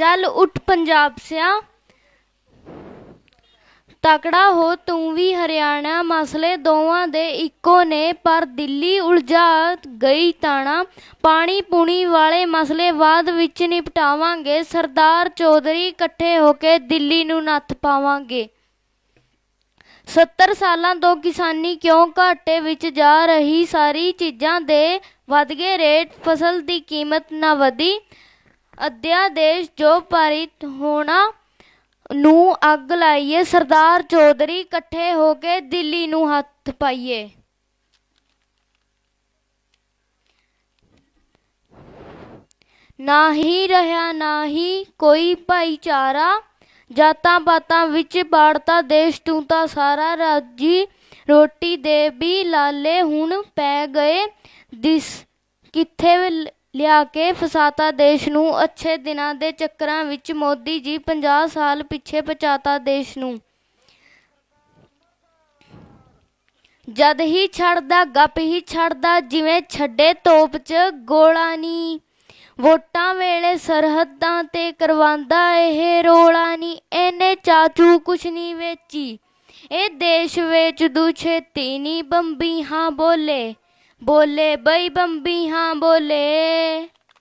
ਚੱਲ ਉੱਠ ਪੰਜਾਬ ਸਿਆ ਤਕੜਾ ਹੋ ਤੂੰ ਵੀ ਹਰਿਆਣਾ ਮਸਲੇ ਦੋਵਾਂ ਦੇ ਇੱਕੋ ਨੇ ਪਰ ਦਿੱਲੀ ਉਲਝਾ ਗਈ ਤਾਣਾ ਪਾਣੀ ਪੂਣੀ ਵਾਲੇ ਮਸਲੇ ਬਾਅਦ ਵਿੱਚ ਨਿਪਟਾਵਾਂਗੇ ਸਰਦਾਰ ਚੌਧਰੀ ਇਕੱਠੇ ਹੋ ਕੇ ਦਿੱਲੀ ਨੂੰ ਨੱਥ ਪਾਵਾਂਗੇ 70 ਸਾਲਾਂ ਤੋਂ ਕਿਸਾਨੀ ਕਿਉਂ ਘਾਟੇ ਵਿੱਚ ਜਾ ਰਹੀ ਸਾਰੀ ਚੀਜ਼ਾਂ ਦੇ ਵਧ ਗਏ ਰੇਟ ਫਸਲ ਦੀ ਕੀਮਤ ਨਾ ਵਧੀ ਅਧਿਆਦੇਸ਼ ਜੋ ਪਾਰਿਤ ਹੋਣਾ ਨੂੰ ਅੱਗ ਲਾਈਏ ਸਰਦਾਰ ਚੌਧਰੀ ਇਕੱਠੇ ਹੋ ਕੇ ਦਿੱਲੀ ਨੂੰ ਹੱਥ ਪਾਈਏ ਨਹੀਂ ਰਹਾ ਨਹੀਂ ਕੋਈ ਭਾਈਚਾਰਾ ਜਾਤਾਂ ਪਾਤਾਂ ਵਿੱਚ ਬਾੜਤਾ ਦੇਸ਼ ਤੂੰ ਤਾਂ ਸਾਰਾ ਰਾਜੀ ਰੋਟੀ ਦੇ ਵੀ ਲਾਲੇ ਹੁਣ ਪੈ ਗਏ ਦਿਸ ਕਿੱਥੇ ਲਿਆ ਕੇ ਫਸਾਤਾ ਦੇਸ਼ ਨੂੰ ਅੱਛੇ ਦਿਨਾਂ ਦੇ ਚੱਕਰਾਂ ਵਿੱਚ ਮੋਦੀ ਜੀ 50 ਸਾਲ ਪਿੱਛੇ ਪਚਾਤਾ ਦੇਸ਼ ਨੂੰ ਜਦ ਹੀ ਛੜਦਾ ਗੱਪ ਹੀ ਛੜਦਾ ਜਿਵੇਂ ਛੱਡੇ ਤੋਪ 'ਚ ਗੋਲਾ ਨਹੀਂ ਵੋਟਾਂ ਵੇਲੇ ਸਰਹੱਦਾਂ ਤੇ ਕਰਵਾਉਂਦਾ ਇਹ ਰੋਲਾ ਨਹੀਂ ਇਹਨੇ ਚਾਚੂ ਕੁਛ ਨਹੀਂ ਵੇਚੀ ਇਹ ਦੇਸ਼ ਵਿੱਚ ਦੂਛੇ ਤੀਨੀ ਬੰਬੀ ਹਾਂ ਬੋਲੇ ਬੋਲੇ ਬਈ ਬੰਬੀ ਹਾਂ ਬੋਲੇ